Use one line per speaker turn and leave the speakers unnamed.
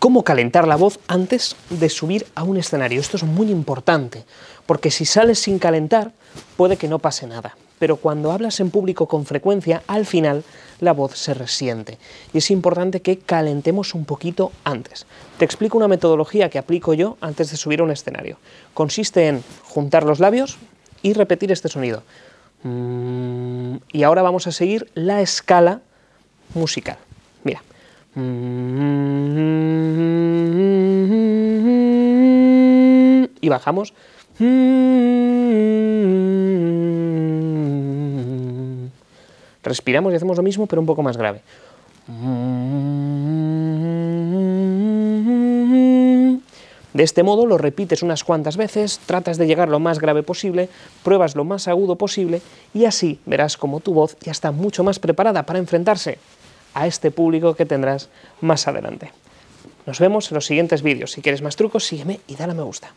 cómo calentar la voz antes de subir a un escenario. Esto es muy importante, porque si sales sin calentar, puede que no pase nada. Pero cuando hablas en público con frecuencia, al final la voz se resiente. Y es importante que calentemos un poquito antes. Te explico una metodología que aplico yo antes de subir a un escenario. Consiste en juntar los labios y repetir este sonido. Mm, y ahora vamos a seguir la escala musical.
Mira. Mm, y bajamos.
Respiramos y hacemos lo mismo, pero un poco más grave. De este modo lo repites unas cuantas veces, tratas de llegar lo más grave posible, pruebas lo más agudo posible y así verás como tu voz ya está mucho más preparada para enfrentarse a este público que tendrás más adelante. Nos vemos en los siguientes vídeos. Si quieres más trucos, sígueme y dale a me gusta.